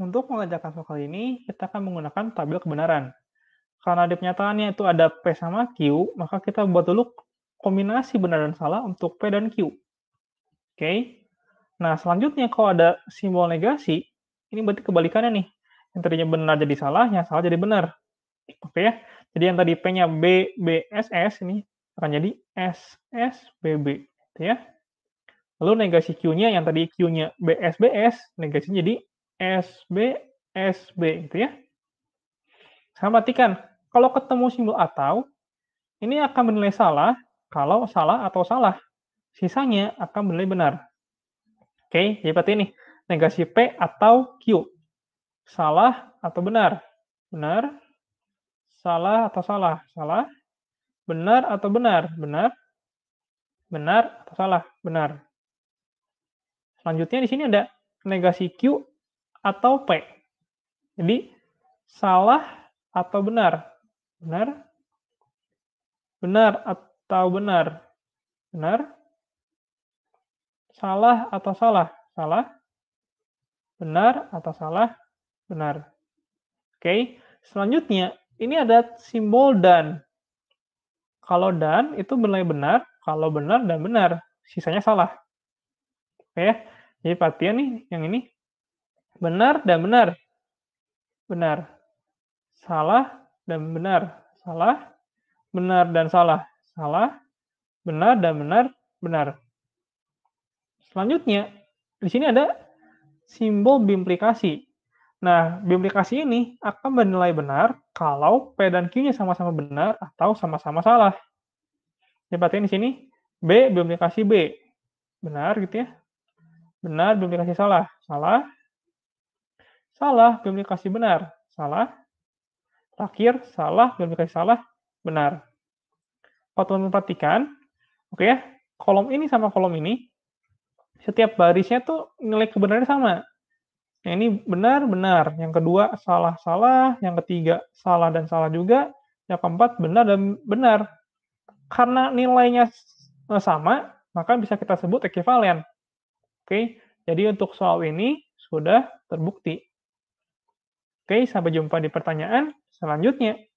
Untuk mengerjakan soal ini, kita akan menggunakan tabel kebenaran. Karena di pernyataannya itu ada P sama Q, maka kita buat dulu kombinasi benar dan salah untuk P dan Q. Oke. Nah, selanjutnya kalau ada simbol negasi, ini berarti kebalikannya nih. Yang tadinya benar jadi salah, yang salah jadi benar. Oke ya? Jadi yang tadi P-nya B, B, S, S, ini akan jadi S, S, B, B. Gitu ya. Lalu negasi Q-nya, yang tadi Q-nya B, S, B, S, negasinya jadi SB, SB gitu ya. Saya perhatikan, kalau ketemu simbol atau, ini akan menilai salah kalau salah atau salah. Sisanya akan menilai benar. Oke, jadi seperti ini. Negasi P atau Q. Salah atau benar? Benar. Salah atau salah? Salah. Benar atau benar? Benar. Benar atau salah? Benar. Selanjutnya di sini ada negasi Q atau P. Jadi salah atau benar? Benar? Benar atau benar? Benar? Salah atau salah? Salah? Benar atau salah? Benar. Oke, selanjutnya ini ada simbol dan. Kalau dan itu benar benar, kalau benar dan benar, sisanya salah. Oke, jadi perhatian nih yang ini benar dan benar. Benar. Salah dan benar. Salah. Benar dan salah. Salah. Benar dan benar. Benar. Selanjutnya, di sini ada simbol bimplikasi. Nah, bimplikasi ini akan menilai benar kalau P dan Q-nya sama-sama benar atau sama-sama salah. Perhatikan di sini, B bimplikasi B. Benar gitu ya. Benar bimplikasi salah. Salah salah, komunikasi benar, salah. Terakhir, salah, komunikasi salah, benar. Kalau teman-teman perhatikan, oke ya, kolom ini sama kolom ini, setiap barisnya tuh nilai kebenarannya sama. Yang ini benar, benar. Yang kedua, salah, salah. Yang ketiga, salah dan salah juga. Yang keempat, benar dan benar. Karena nilainya e, sama, maka bisa kita sebut ekivalen. Oke, jadi untuk soal ini sudah terbukti. Oke, sampai jumpa di pertanyaan selanjutnya.